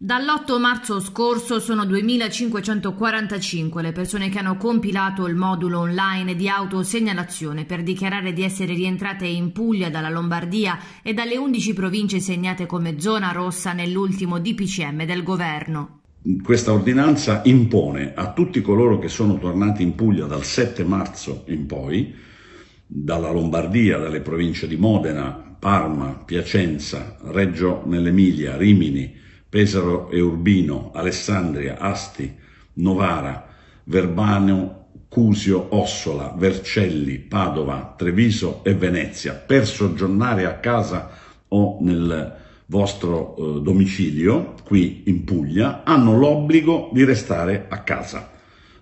Dall'8 marzo scorso sono 2.545 le persone che hanno compilato il modulo online di autosegnalazione per dichiarare di essere rientrate in Puglia dalla Lombardia e dalle 11 province segnate come zona rossa nell'ultimo DPCM del governo. Questa ordinanza impone a tutti coloro che sono tornati in Puglia dal 7 marzo in poi, dalla Lombardia, dalle province di Modena, Parma, Piacenza, Reggio nell'Emilia, Rimini, Pesaro e Urbino, Alessandria, Asti, Novara, Verbano, Cusio, Ossola, Vercelli, Padova, Treviso e Venezia per soggiornare a casa o nel vostro eh, domicilio qui in Puglia hanno l'obbligo di restare a casa.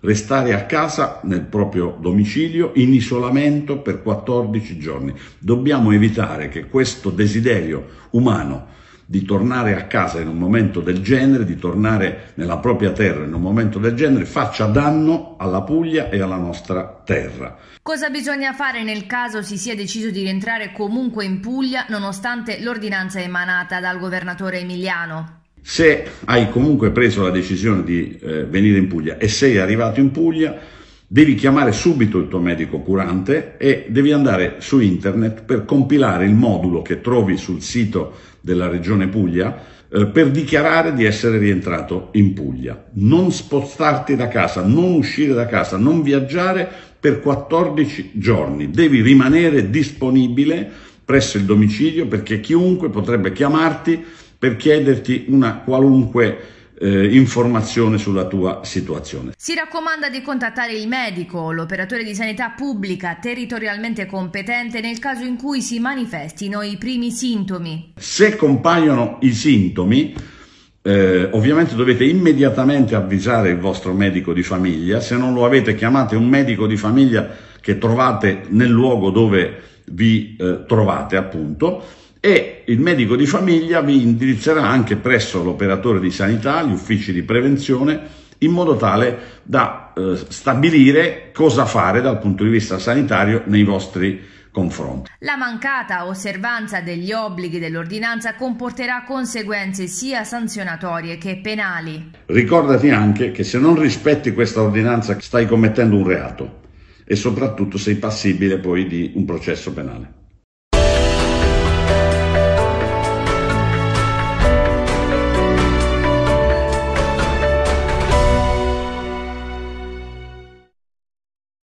Restare a casa nel proprio domicilio in isolamento per 14 giorni. Dobbiamo evitare che questo desiderio umano di tornare a casa in un momento del genere, di tornare nella propria terra in un momento del genere, faccia danno alla Puglia e alla nostra terra. Cosa bisogna fare nel caso si sia deciso di rientrare comunque in Puglia nonostante l'ordinanza emanata dal governatore Emiliano? Se hai comunque preso la decisione di eh, venire in Puglia e sei arrivato in Puglia, devi chiamare subito il tuo medico curante e devi andare su internet per compilare il modulo che trovi sul sito della Regione Puglia eh, per dichiarare di essere rientrato in Puglia. Non spostarti da casa, non uscire da casa, non viaggiare per 14 giorni. Devi rimanere disponibile presso il domicilio perché chiunque potrebbe chiamarti per chiederti una qualunque eh, informazione sulla tua situazione. Si raccomanda di contattare il medico, l'operatore di sanità pubblica territorialmente competente nel caso in cui si manifestino i primi sintomi. Se compaiono i sintomi, eh, ovviamente dovete immediatamente avvisare il vostro medico di famiglia, se non lo avete chiamate un medico di famiglia che trovate nel luogo dove vi eh, trovate appunto e il medico di famiglia vi indirizzerà anche presso l'operatore di sanità, gli uffici di prevenzione, in modo tale da eh, stabilire cosa fare dal punto di vista sanitario nei vostri confronti. La mancata osservanza degli obblighi dell'ordinanza comporterà conseguenze sia sanzionatorie che penali. Ricordati anche che se non rispetti questa ordinanza stai commettendo un reato e soprattutto sei passibile poi di un processo penale.